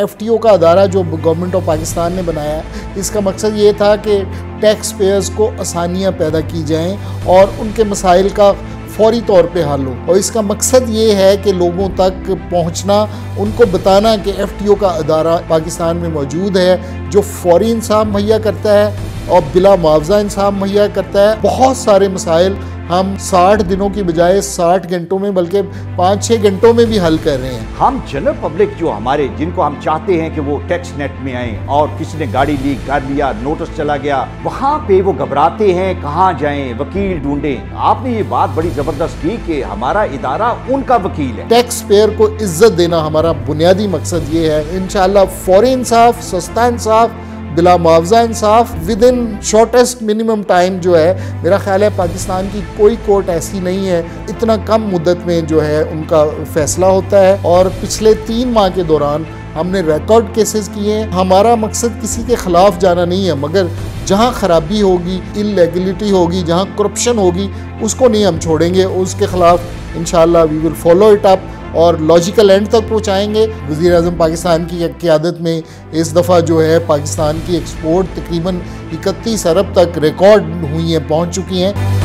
F का अदारा जो government of Pakistan ने बनाया इसका मकसद ये था कि टैक्स पेयर्स को आसानियाँ पैदा की जाएँ और उनके मसाइल का फौरी तौर पे हल हो और इसका मकसद ये है कि लोगों तक पहुंचना उनको बताना कि एफटीओ का अदारा पाकिस्तान में मौजूद है जो फौरी इंसाफ मुहैया करता है और बिला मुआवजा इंसाफ मुहैया करता है बहुत सारे मसाइल हम 60 दिनों की बजाय 60 घंटों में बल्कि 5-6 घंटों में भी हल कर रहे हैं हम जनरल पब्लिक जो हमारे जिनको हम चाहते हैं कि वो टैक्स नेट में आए और किसी ने गाड़ी ली कर लिया नोटिस चला गया वहाँ पे वो घबराते हैं कहाँ जाए वकील ढूंढे आपने ये बात बड़ी जबरदस्त की कि हमारा इदारा उनका वकील है टैक्स पेयर को इज्जत देना हमारा बुनियादी मकसद ये है इनशाला फौरी इंसाफ सस्ता इंसाफ बिला मुआवजा इंसाफ within shortest minimum time जो है मेरा ख्याल है पाकिस्तान की कोई कोर्ट ऐसी नहीं है इतना कम मुद्दत में जो है उनका फैसला होता है और पिछले तीन माह के दौरान हमने रिकॉर्ड केसेस किए हैं हमारा मकसद किसी के ख़िलाफ़ जाना नहीं है मगर जहाँ ख़राबी होगी इलीगलिटी होगी जहाँ करप्शन होगी उसको नहीं हम छोड़ेंगे उसके ख़िलाफ़ इन we will follow it up और लॉजिकल एंड तक पहुँचाएँगे वज़ी अजम पाकिस्तान की क्यादत में इस दफ़ा जो है पाकिस्तान की एक्सपोर्ट तकरीबन इकतीस अरब तक रिकॉर्ड हुई हैं पहुँच चुकी हैं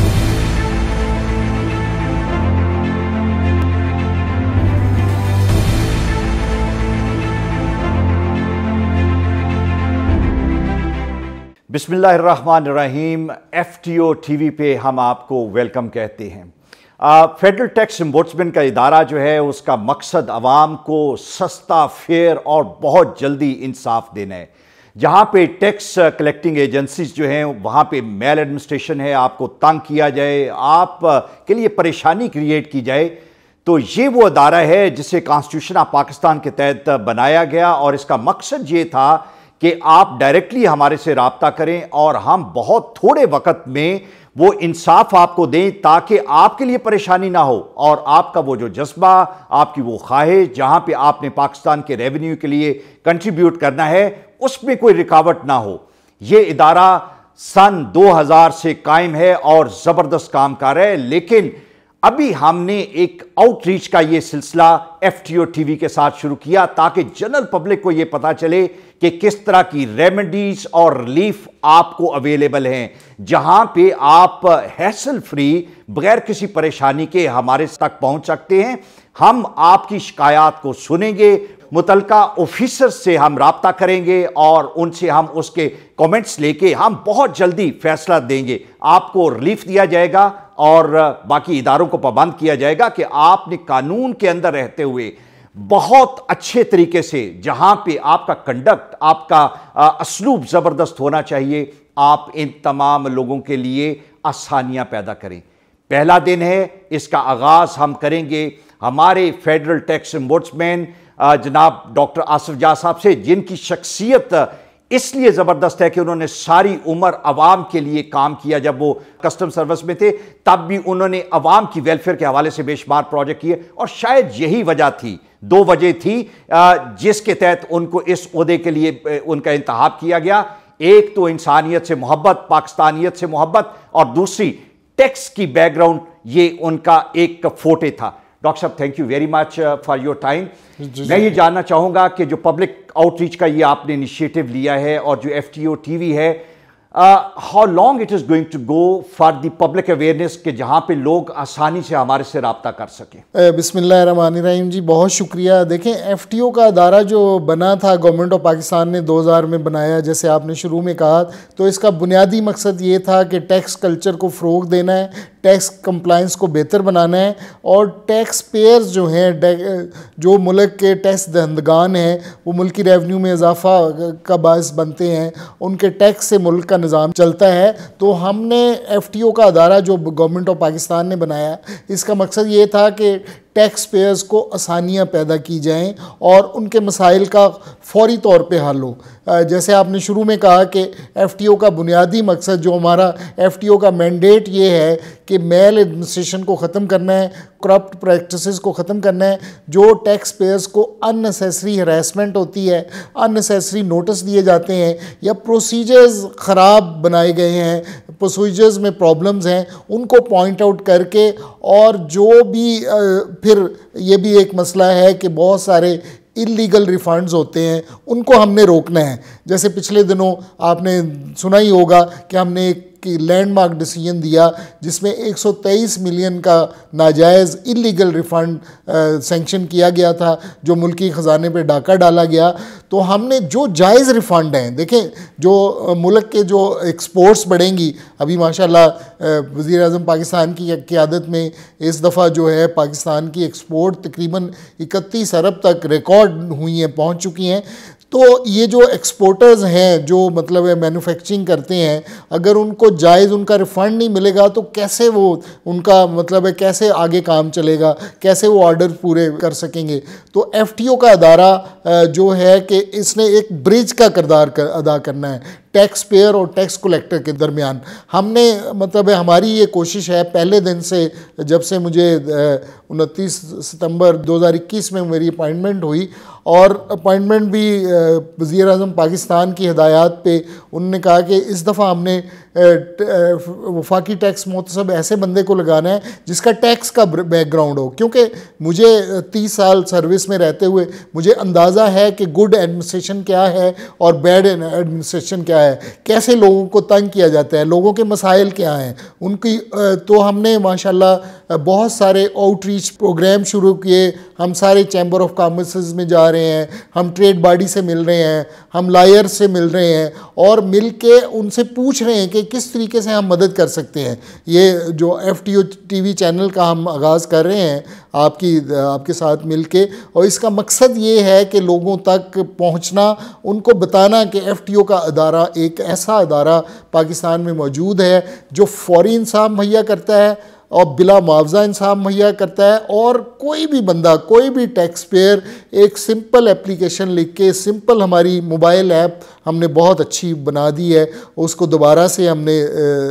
बिसमीम F T O T V पे हम आपको वेलकम कहते हैं फेडरल टैक्स एम्बोर्समेंट का इदारा जो है उसका मकसद आवाम को सस्ता फेयर और बहुत जल्दी इंसाफ देना है जहाँ पे टैक्स कलेक्टिंग एजेंसीज जो हैं वहाँ पे मेल एडमिनिस्ट्रेशन है आपको तंग किया जाए आप के लिए परेशानी क्रिएट की जाए तो ये वो अदारा है जिसे कॉन्स्टिट्यूशन ऑफ पाकिस्तान के तहत बनाया गया और इसका मकसद ये था कि आप डायरेक्टली हमारे से रबता करें और हम बहुत थोड़े वक्त में वो इंसाफ आपको दें ताकि आपके लिए परेशानी ना हो और आपका वो जो जज्बा आपकी वो ख्वाहिश जहाँ पे आपने पाकिस्तान के रेवेन्यू के लिए कंट्रीब्यूट करना है उसमें कोई रिकावट ना हो ये इदारा सन 2000 से कायम है और ज़बरदस्त काम कर रहा है लेकिन अभी हमने एक आउटरीच का ये सिलसिला एफ टी के साथ शुरू किया ताकि जनरल पब्लिक को ये पता चले कि किस तरह की रेमेडीज और रिलीफ आपको अवेलेबल हैं जहां पे आप हैसल फ्री बगैर किसी परेशानी के हमारे तक पहुंच सकते हैं हम आपकी शिकायत को सुनेंगे मुतल ऑफिसर से हम रबता करेंगे और उनसे हम उसके कमेंट्स लेके हम बहुत जल्दी फैसला देंगे आपको रिलीफ दिया जाएगा और बाकी इदारों को पाबंद किया जाएगा कि आपने कानून के अंदर रहते हुए बहुत अच्छे तरीके से जहां पे आपका कंडक्ट आपका असलूब ज़बरदस्त होना चाहिए आप इन तमाम लोगों के लिए आसानियां पैदा करें पहला दिन है इसका आगाज़ हम करेंगे हमारे फेडरल टैक्स एम्बोर्ट्समैन जनाब डॉक्टर आसिफ जा साहब से जिनकी शख्सियत इसलिए ज़बरदस्त है कि उन्होंने सारी उम्र आवाम के लिए काम किया जब वो कस्टम सर्विस में थे तब भी उन्होंने आवाम की वेलफेयर के हवाले से बेशुमार प्रोजेक्ट किए और शायद यही वजह थी दो वजह थी जिसके तहत उनको इस अहदे के लिए उनका इंतहा किया गया एक तो इंसानियत से मोहब्बत पाकिस्तानियत से मोहब्बत और दूसरी टैक्स की बैकग्राउंड ये उनका एक फोटे था डॉक्टर साहब thank you very much for your time मैं ये जानना चाहूँगा कि जो पब्लिक आउटरीच का ये आपने इनिशिएटिव लिया है और जो F T O T V है how long it is going to go for the public awareness के जहाँ पे लोग आसानी से हमारे से रबता कर सकें रहीम जी बहुत शुक्रिया देखें एफ टी ओ का अदारा जो बना था गवर्नमेंट ऑफ पाकिस्तान ने दो हज़ार में बनाया जैसे आपने शुरू में कहा तो इसका बुनियादी मकसद ये था कि टैक्स कल्चर को फ़रोग देना है टैक्स कंप्लाइंस को बेहतर बनाना है और टैक्स पेयर्स जो हैं जो मुल्क के टैक्स दहंदगान हैं वो मुल्क की रेवेन्यू में इजाफा का बायस बनते हैं उनके टैक्स से मुल्क का निज़ाम चलता है तो हमने एफ टी ओ का अदारा जो गवर्नमेंट ऑफ पाकिस्तान ने बनाया इसका मकसद ये था कि टैक्स पेयर्स को आसानियाँ पैदा की जाएँ और उनके मसाइल का फौरी तौर पर हल हो जैसे आपने शुरू में कहा कि ओ का बुनियादी मकसद जो हमारा ओ का मैंडेट ये है कि मेल एडमिनिस्ट्रेशन को ख़त्म करना है करप्ट प्रैक्टिसेस को ख़त्म करना है जो टैक्स पेयर्स को अननेसेसरी हरासमेंट होती है अननेसेसरी नोटिस दिए जाते हैं या प्रोसीजर्स ख़राब बनाए गए हैं प्रोसीजर्स में प्रॉब्लम्स हैं उनको पॉइंट आउट करके और जो भी फिर ये भी एक मसला है कि बहुत सारे इलीगल रिफंड्स होते हैं उनको हमने रोकना है जैसे पिछले दिनों आपने सुना ही होगा कि हमने एक की लैंडमार्क डिसीजन दिया जिसमें 123 मिलियन का नाजायज़ इलीगल रिफ़ंड सेंक्शन किया गया था जो मुल्की ख़जाने पर डाका डाला गया तो हमने जो जायज़ रिफ़ंड हैं देखें जो मुल्क के जो एक्सपोर्ट्स बढ़ेंगी अभी माशाल्लाह वज़ी अजम पाकिस्तान की क़्यादत में इस दफ़ा जो है पाकिस्तान की एक्सपोर्ट तकरीबन इकतीस अरब तक रिकॉर्ड हुई हैं पहुँच चुकी हैं तो ये जो एक्सपोर्टर्स हैं जो मतलब मैन्युफैक्चरिंग करते हैं अगर उनको जायज़ उनका रिफ़ंड नहीं मिलेगा तो कैसे वो उनका मतलब है कैसे आगे काम चलेगा कैसे वो ऑर्डर पूरे कर सकेंगे तो एफ का अदारा जो है कि इसने एक ब्रिज का करदार कर, अदा करना है टैक्स पेयर और टैक्स कलेक्टर के दरमियान हमने मतलब हमारी ये कोशिश है पहले दिन से जब से मुझे उनतीस सितंबर 2021 में मेरी अपॉइंटमेंट हुई और अपॉइंटमेंट भी वज़ी अजम पाकिस्तान की हदायत पे उनने कहा कि इस दफ़ा हमने वफाकी टैक्स मोतसब ऐसे बंदे को लगाना है जिसका टैक्स का बैकग्राउंड हो क्योंकि मुझे तीस साल सर्विस में रहते हुए मुझे अंदाज़ा है कि गुड एडमिनिस्ट्रेशन क्या है और बैड एडमिनिस्ट्रेशन क्या है कैसे लोगों को तंग किया जाता है लोगों के मसाइल क्या हैं उनकी तो हमने माशाला बहुत सारे आउटरीच प्रोग्राम शुरू किए हम सारे चैम्बर ऑफ कॉमर्स में जा रहे हैं हम ट्रेड बॉडी से मिल रहे हैं हम लायर से मिल रहे हैं और मिल के उनसे पूछ रहे हैं कि किस तरीके से हम मदद कर सकते हैं ये जो एफ टी चैनल का हम आगाज़ कर रहे हैं आपकी आपके साथ मिल के और इसका मकसद ये है कि लोगों तक पहुँचना उनको बताना कि एफ का अदारा एक ऐसा अदारा पाकिस्तान में मौजूद है जो फौरी इंसाफ मुहैया करता है और बिला मुआवजा इंसान मुहैया करता है और कोई भी बंदा कोई भी टैक्स पेयर एक सिंपल एप्लीकेशन लिख के सिंपल हमारी मोबाइल ऐप हमने बहुत अच्छी बना दी है उसको दोबारा से हमने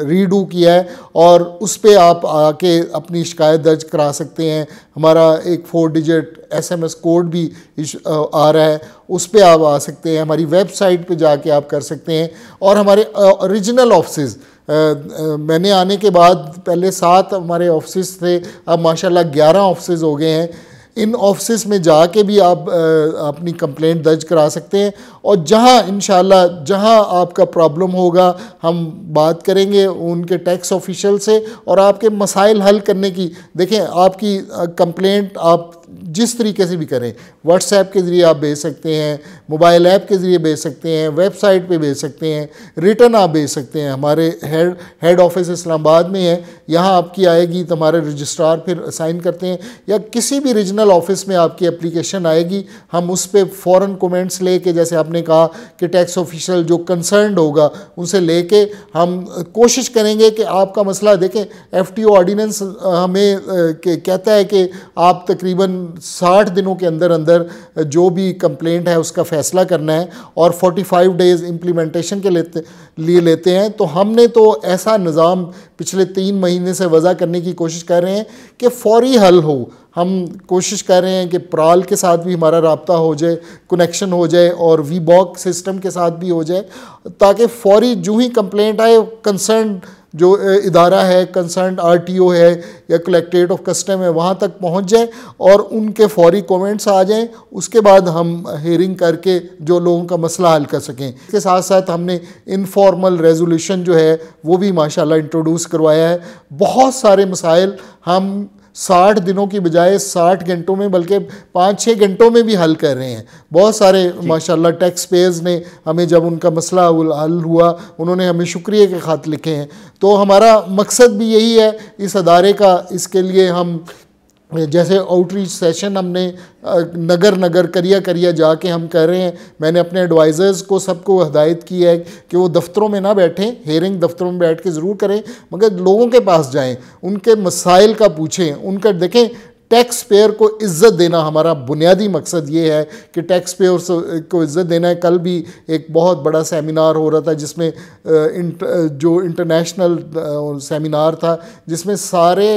रीडू किया है और उस पर आप आके अपनी शिकायत दर्ज करा सकते हैं हमारा एक फोर डिजिट एसएमएस कोड भी आ रहा है उस पर आप आ सकते हैं हमारी वेबसाइट पे जाके आप कर सकते हैं और हमारे ओरिजिनल ऑफिस मैंने आने के बाद पहले सात हमारे ऑफिस थे अब माशाल्लाह ग्यारह ऑफिस हो गए हैं इन ऑफिस में जाके भी आप अपनी कंप्लेंट दर्ज करा सकते हैं और जहाँ इन जहाँ आपका प्रॉब्लम होगा हम बात करेंगे उनके टैक्स ऑफिशियल से और आपके मसाइल हल करने की देखें आपकी कंप्लेंट आप जिस तरीके से भी करें व्हाट्सएप के ज़रिए आप भेज सकते हैं मोबाइल ऐप के ज़रिए भेज सकते हैं वेबसाइट पे भेज सकते हैं रिटर्न आप भेज सकते हैं हमारे हेड हेड ऑफिस इस्लामाबाद में है यहाँ आपकी आएगी तो हमारे रजिस्ट्रार फिर असाइन करते हैं या किसी भी रीजनल ऑफिस में आपकी एप्लीकेशन आएगी हम उस पर फ़ौर कमेंट्स लेके जैसे आपने कहा कि टैक्स ऑफिशल जो कंसर्न होगा उनसे ले हम कोशिश करेंगे कि आपका मसला देखें एफ टी हमें कहता है कि आप तकरीबन साठ दिनों के अंदर अंदर जो भी कंप्लेंट है उसका फैसला करना है और 45 डेज़ इम्प्लीमेंटेशन के लेते लिए लेते हैं तो हमने तो ऐसा निज़ाम पिछले तीन महीने से वज़ा करने की कोशिश कर रहे हैं कि फौरी हल हो हम कोशिश कर रहे हैं कि प्राल के साथ भी हमारा रबता हो जाए कनेक्शन हो जाए और वी बॉक सिस्टम के साथ भी हो जाए ताकि फौरी जूँ ही कंप्लेंट आए कंसर्न जो इदारा है कंसर्न आरटीओ है या कलेक्ट्रेट ऑफ कस्टम है वहाँ तक पहुँच जाएँ और उनके फौरी कमेंट्स आ जाएँ उसके बाद हम हेयरिंग करके जो लोगों का मसला हल कर सकें इसके साथ साथ हमने इनफॉर्मल रेजोल्यूशन जो है वो भी माशाल्लाह इंट्रोड्यूस करवाया है बहुत सारे मसाइल हम साठ दिनों की बजाय साठ घंटों में बल्कि पाँच छः घंटों में भी हल कर रहे हैं बहुत सारे माशाल्लाह टैक्स पेयर्स ने हमें जब उनका मसला हल हुआ उन्होंने हमें शुक्रिया के खात लिखे हैं तो हमारा मकसद भी यही है इस अदारे का इसके लिए हम जैसे आउटरीच सेशन हमने नगर नगर करिया करिया जाके हम कर रहे हैं मैंने अपने एडवाइज़र्स को सबको हदायत की है कि वो दफ्तरों में ना बैठें हेयरिंग दफ्तरों में बैठ के ज़रूर करें मगर लोगों के पास जाएं उनके मसाइल का पूछें उनका देखें टैक्स पेयर को इज्जत देना हमारा बुनियादी मकसद ये है कि टैक्स पेयर को इज्जत देना है कल भी एक बहुत बड़ा सेमिनार हो रहा था जिसमें जो इंटरनेशनल सेमिनार था जिसमें सारे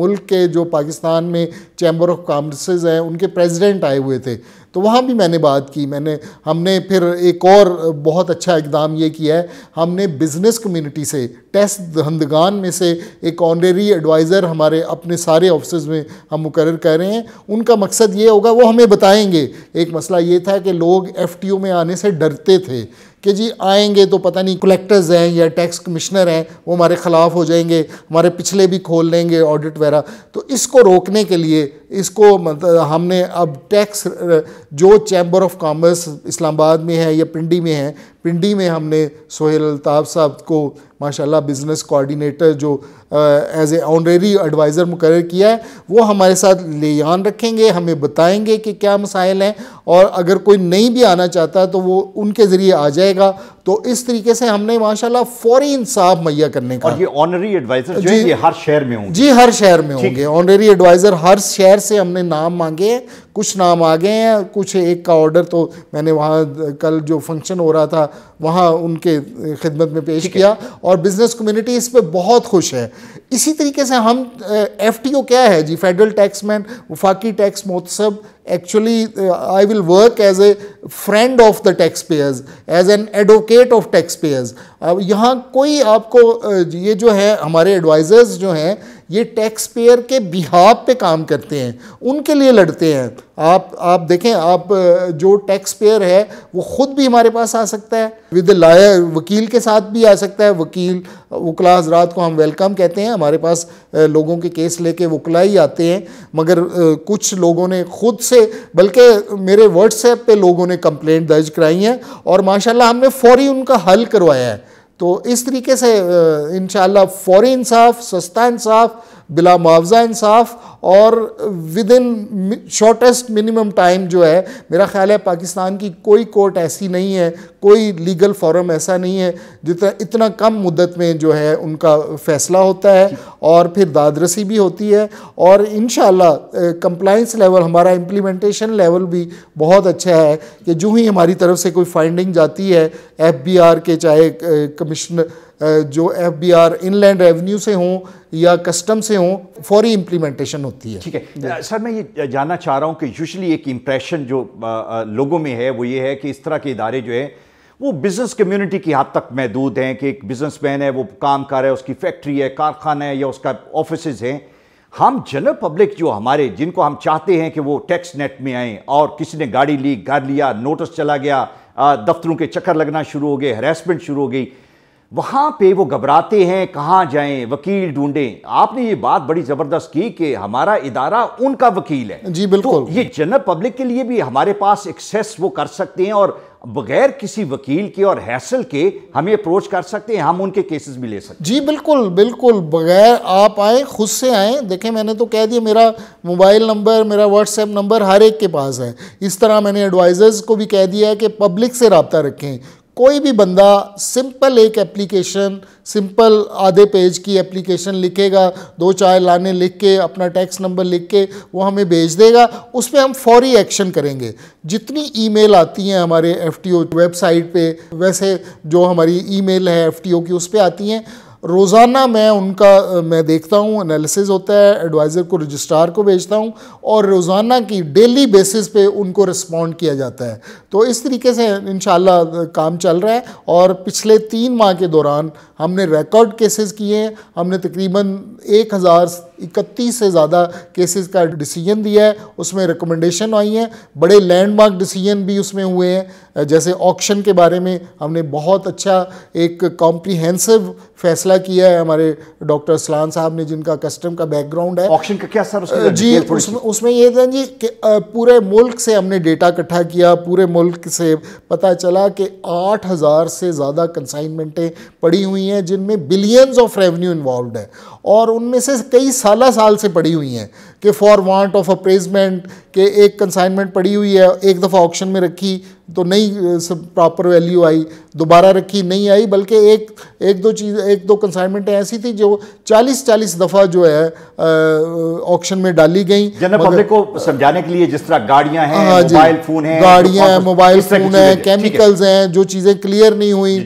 मुल्क के जो पाकिस्तान में चैम्बर ऑफ कामर्सेज हैं उनके प्रेसिडेंट आए हुए थे तो वहाँ भी मैंने बात की मैंने हमने फिर एक और बहुत अच्छा इकदाम ये किया है हमने बिज़नेस कम्युनिटी से टेस्ट हंदगान में से एक ऑनरेरी एडवाइज़र हमारे अपने सारे ऑफिस में हम मुकर कर रहे हैं उनका मकसद ये होगा वो हमें बताएंगे एक मसला ये था कि लोग एफ में आने से डरते थे कि जी आएंगे तो पता नहीं कलेक्टर्स हैं या टैक्स कमिश्नर हैं वो हमारे ख़िलाफ़ हो जाएंगे हमारे पिछले भी खोल लेंगे ऑडिट वगैरह तो इसको रोकने के लिए इसको मतलब हमने अब टैक्स जो चैम्बर ऑफ कॉमर्स इस्लामाबाद में है या पिंडी में है पिंडी में हमने सोहेल अलताफ़ साहब को माशाल्लाह बिज़नेस कोऑर्डिनेटर जो एज ए ऑनरेरी एडवाइज़र मुकर किया है वो हमारे साथ यान रखेंगे हमें बताएंगे कि क्या मसाइल हैं और अगर कोई नहीं भी आना चाहता तो वो उनके ज़रिए आ जाएगा तो इस तरीके से हमने माशाल्लाह फौरी इंसाफ मुहैया करने का और ये ऑनरेरी एडवाइज़र जी ये हर शहर में होंगे जी हर शहर में होंगे ऑनरेरी एडवाइज़र हर शहर से हमने नाम मांगे हैं कुछ नाम आ गए हैं कुछ एक का ऑर्डर तो मैंने वहाँ कल जो फंक्शन हो रहा था वहाँ उनके खिदमत में पेश किया और बिज़नेस कम्युनिटी इस पर बहुत खुश है इसी तरीके से हम एफ क्या है जी फेडरल टैक्स मैन वफाकी टैक्स महोत्सव I will work as a friend of the tax payers as an advocate of tax payers अब यहाँ कोई आपको ये जो है हमारे एडवाइजर्स जो हैं ये टैक्स पेयर के बिहाब पे काम करते हैं उनके लिए लड़ते हैं आप आप देखें आप जो टैक्स पेयर है वो ख़ुद भी हमारे पास आ सकता है विद लायर वकील के साथ भी आ सकता है वकील वकला हजरात को हम वेलकम कहते हैं हमारे पास लोगों के केस लेके वकला ही आते हैं मगर कुछ लोगों ने ख़ुद से बल्कि मेरे व्हाट्सएप पे लोगों ने कंप्लेंट दर्ज कराई हैं और माशाल्लाह हमने फौरी उनका हल करवाया है तो इस तरीके से इन फौरी साफ सस्ता इंसाफ बिला मुआवजा इंसाफ और within shortest minimum time जो है मेरा ख्याल है पाकिस्तान की कोई कोर्ट ऐसी नहीं है कोई लीगल फॉरम ऐसा नहीं है जितना इतना कम मुद्दत में जो है उनका फैसला होता है और फिर दादरसी भी होती है और इन कंप्लाइंस लेवल हमारा इम्प्लीमेंटेशन लेवल भी बहुत अच्छा है कि जो ही हमारी तरफ से कोई फाइंडिंग जाती है एफ के चाहे कमिश्नर जो F B R inland revenue से हों या कस्टम से हों फौरी इम्प्लीमेंटेशन होती है ठीक है सर मैं ये जानना चाह रहा हूँ कि यूजली एक इम्प्रेशन जो लोगों में है वो ये है कि इस तरह के इदारे जो है वो बिज़नेस कम्युनिटी की हद तक महदूद हैं कि एक बिजनेसमैन है वो काम कर रहा है उसकी फैक्ट्री है कारखाना है या उसका ऑफिस हैं हम जनरल पब्लिक जो हमारे जिनको हम चाहते हैं कि वो टैक्स नेट में आएँ और किसी ने गाड़ी ली घर लिया नोटिस चला गया दफ्तरों के चक्कर लगना शुरू हो गए हरेसमेंट शुरू हो गई वहाँ पे वो घबराते हैं कहाँ जाएं वकील ढूंढें आपने ये बात बड़ी ज़बरदस्त की कि हमारा इदारा उनका वकील है जी बिल्कुल तो ये जनरल पब्लिक के लिए भी हमारे पास एक्सेस वो कर सकते हैं और बगैर किसी वकील के और हैसल के हमें अप्रोच कर सकते हैं हम उनके केसेस भी ले सकते हैं जी बिल्कुल बिल्कुल बगैर आप आए खुद से आए देखें मैंने तो कह दिया मेरा मोबाइल नंबर मेरा व्हाट्सएप नंबर हर एक के पास है इस तरह मैंने एडवाइज़र्स को भी कह दिया है कि पब्लिक से रबता रखें कोई भी बंदा सिंपल एक एप्लीकेशन सिंपल आधे पेज की एप्लीकेशन लिखेगा दो चार लाने लिख के अपना टैक्स नंबर लिख के वो हमें भेज देगा उस पर हम फौरी एक्शन करेंगे जितनी ईमेल आती हैं हमारे एफटीओ वेबसाइट पे वैसे जो हमारी ईमेल है एफटीओ की उस पर आती हैं रोज़ाना मैं उनका मैं देखता हूँ एनालिसिस होता है एडवाइज़र को रजिस्ट्रार को भेजता हूँ और रोज़ाना की डेली बेसिस पे उनको रिस्पॉन्ड किया जाता है तो इस तरीके से इन काम चल रहा है और पिछले तीन माह के दौरान हमने रिकॉर्ड केसेस किए हैं हमने तकरीबन एक हज़ार इकतीस से ज़्यादा केसेस का डिसीजन दिया है उसमें रिकमेंडेशन आई हैं बड़े लैंडमार्क डिसीजन भी उसमें हुए हैं जैसे ऑक्शन के बारे में हमने बहुत अच्छा एक कॉम्प्रीहेंसिव फैसला किया है हमारे डॉक्टर सलान साहब ने जिनका कस्टम का बैकग्राउंड है ऑक्शन का क्या सर जी उसमें उसमें ये था जी कि पूरे मुल्क से हमने डेटा इकट्ठा किया पूरे मुल्क से पता चला कि आठ हज़ार से ज़्यादा कंसाइनमेंटें पड़ी हुई हैं जिनमें बिलियंस ऑफ रेवेन्यू इन्वॉल्व है और उनमें से कई साल साल से पड़ी हुई हैं कि फॉर वांट ऑफ अप्रेजमेंट के एक कंसाइनमेंट पड़ी हुई है एक दफ़ा ऑप्शन में रखी तो नहीं प्रॉपर वैल्यू आई दोबारा रखी नहीं आई बल्कि एक एक दो चीज़ एक दो कंसाइनमेंटें ऐसी थी जो 40 40 दफ़ा जो है ऑप्शन में डाली गई पब्लिक को समझाने के लिए जिस तरह गाड़ियां हैं हाँ मोबाइल फ़ोन हैं गाड़ियां हैं मोबाइल फ़ोन हैं केमिकल्स हैं जो चीज़ें क्लियर नहीं हुई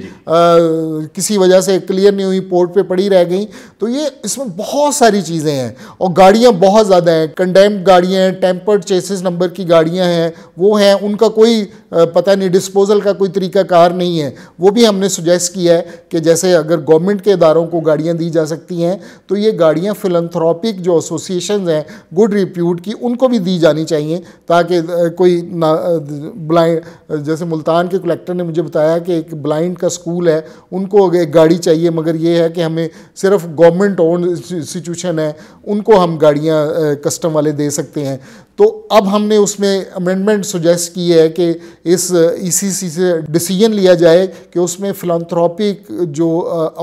किसी वजह से क्लियर नहीं हुई पोर्ट पर पड़ी रह गई तो ये इसमें बहुत सारी चीज़ें हैं और गाड़ियाँ बहुत ज़्यादा है कंडेम्ड गाड़ियाँ हैं टेम्पर्ड चेसिस नंबर की गाड़ियाँ हैं वो हैं उनका कोई पता नहीं डिस्पोज़ल का कोई तरीका कार नहीं है वो भी हमने सुजेस्ट किया है कि जैसे अगर गवर्नमेंट के इदारों को गाड़ियाँ दी जा सकती हैं तो ये गाड़ियाँ फिलंथ्रॉपिक जो एसोसिएशन हैं गुड रिप्यूट की उनको भी दी जानी चाहिए ताकि कोई ना ब्लाइंड जैसे मुल्तान के कलेक्टर ने मुझे बताया कि एक ब्लाइंड का स्कूल है उनको एक गाड़ी चाहिए मगर ये है कि हमें सिर्फ गवर्नमेंट ओन इंस्टीट्यूशन है उनको हम गाड़ियाँ कस्टम वाले दे सकते हैं तो अब हमने उसमें अमेंडमेंट सुजेस्ट की है कि इस ईसीसी uh, e से डिसीजन लिया जाए कि उसमें फ़िलानथ्रापिक जो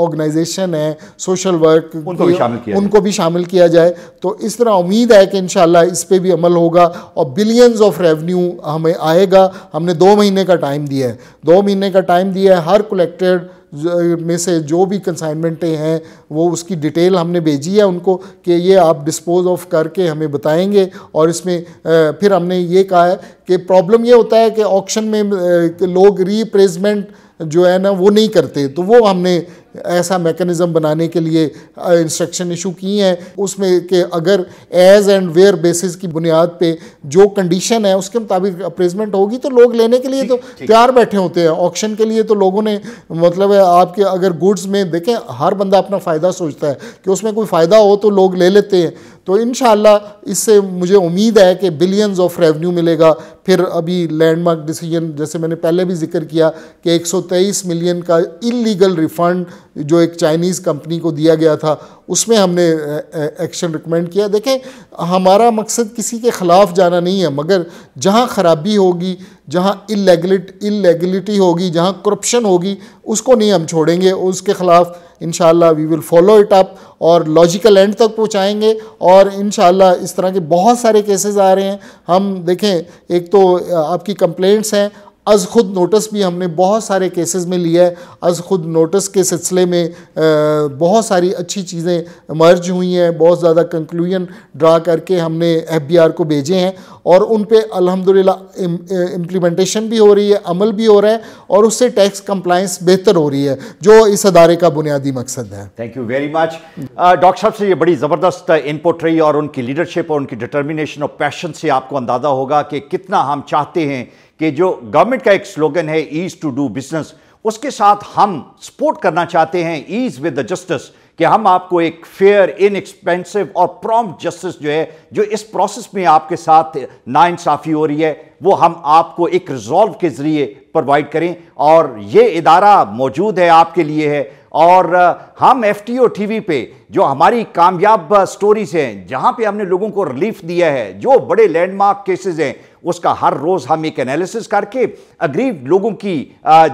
ऑर्गेनाइजेशन uh, है सोशल वर्क उनको भी शामिल किया उनको भी शामिल किया जाए तो इस तरह उम्मीद है कि इन इस पर भी अमल होगा और बिलियंस ऑफ रेवेन्यू हमें आएगा हमने दो महीने का टाइम दिया है दो महीने का टाइम दिया है हर कलेक्टेड में से जो भी कंसाइनमेंटें हैं वो उसकी डिटेल हमने भेजी है उनको कि ये आप डिस्पोज ऑफ करके हमें बताएंगे और इसमें फिर हमने ये कहा है कि प्रॉब्लम ये होता है कि ऑक्शन में लोग रीप्रेजमेंट जो है ना वो नहीं करते तो वो हमने ऐसा मैकेनिज़्म बनाने के लिए इंस्ट्रक्शन इशू की हैं उसमें कि अगर एज एंड वेयर बेसिस की बुनियाद पे जो कंडीशन है उसके मुताबिक अप्रेजमेंट होगी तो लोग लेने के लिए तो तैयार बैठे होते हैं ऑक्शन के लिए तो लोगों ने मतलब है आपके अगर गुड्स में देखें हर बंदा अपना फ़ायदा सोचता है कि उसमें कोई फ़ायदा हो तो लोग ले लेते हैं तो इन इससे मुझे उम्मीद है कि बिलियंस ऑफ रेवेन्यू मिलेगा फिर अभी लैंडमार्क डिसीजन जैसे मैंने पहले भी जिक्र किया कि 123 मिलियन का इलीगल रिफंड जो एक चाइनीज़ कंपनी को दिया गया था उसमें हमने एक्शन रिकमेंड किया देखें हमारा मकसद किसी के ख़िलाफ़ जाना नहीं है मगर जहाँ ख़राबी होगी जहाँ इलेगलिट इलेगलिटी होगी जहाँ करप्शन होगी उसको नहीं हम छोड़ेंगे उसके ख़िलाफ़ इन we will follow it up और लॉजिकल एंड तक पहुँचाएँगे और इन इस तरह के बहुत सारे केसेज आ रहे हैं हम देखें एक तो आपकी कंप्लेंट्स हैं अज़ खुद नोटिस भी हमने बहुत सारे केसेस में लिया है अज़ खुद नोटिस के सिलसिले में बहुत सारी अच्छी चीज़ें मर्ज हुई हैं बहुत ज़्यादा कंक्लूजन ड्रा करके हमने एफ को भेजे हैं और उन पर अलहमदिल्ला इम्प्लीमेंटेशन भी हो रही है अमल भी हो रहा है और उससे टैक्स कंप्लाइंस बेहतर हो रही है जो इस अदारे का बुनियादी मकसद है thank you very much doctor साहब से ये बड़ी ज़बरदस्त इनपुट रही और उनकी लीडरशिप और उनकी डिटर्मिनेशन और पैशन से आपको अंदाज़ा होगा कि कितना हम चाहते हैं कि जो गवर्नमेंट का एक स्लोगन है ईज टू डू बिजनेस उसके साथ हम सपोर्ट करना चाहते हैं ईज विद द जस्टिस कि हम आपको एक फेयर इनएक्सपेंसिव और प्रॉम जस्टिस जो है जो इस प्रोसेस में आपके साथ नाइंसाफ़ी हो रही है वो हम आपको एक रिजॉल्व के ज़रिए प्रोवाइड करें और ये इदारा मौजूद है आपके लिए है और हम एफ टीवी पे जो हमारी कामयाब स्टोरीज हैं जहां पे हमने लोगों को रिलीफ दिया है जो बड़े लैंडमार्क केसेस हैं उसका हर रोज हम एक एनालिसिस करके गरीब लोगों की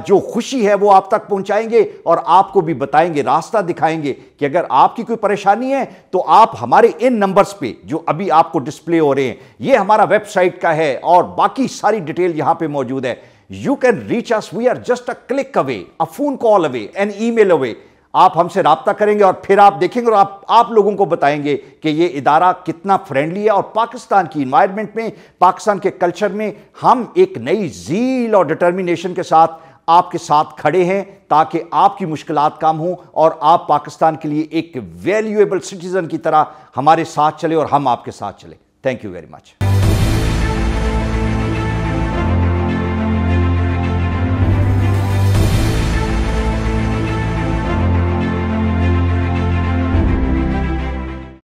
जो खुशी है वो आप तक पहुंचाएंगे और आपको भी बताएंगे रास्ता दिखाएंगे कि अगर आपकी कोई परेशानी है तो आप हमारे इन नंबर्स पे जो अभी आपको डिस्प्ले हो रहे हैं ये हमारा वेबसाइट का है और बाकी सारी डिटेल यहाँ पे मौजूद है you can reach us we are just a click away a phone call away an email away आप हमसे रबता करेंगे और फिर आप देखेंगे और आप आप लोगों को बताएंगे कि ये इदारा कितना फ्रेंडली है और पाकिस्तान की इन्वायरमेंट में पाकिस्तान के कल्चर में हम एक नई जील और डिटर्मिनेशन के साथ आपके साथ खड़े हैं ताकि आपकी मुश्किल कम हों और आप पाकिस्तान के लिए एक वैल्यूएबल सिटीज़न की तरह हमारे साथ चले और हम आपके साथ चले थैंक यू वेरी मच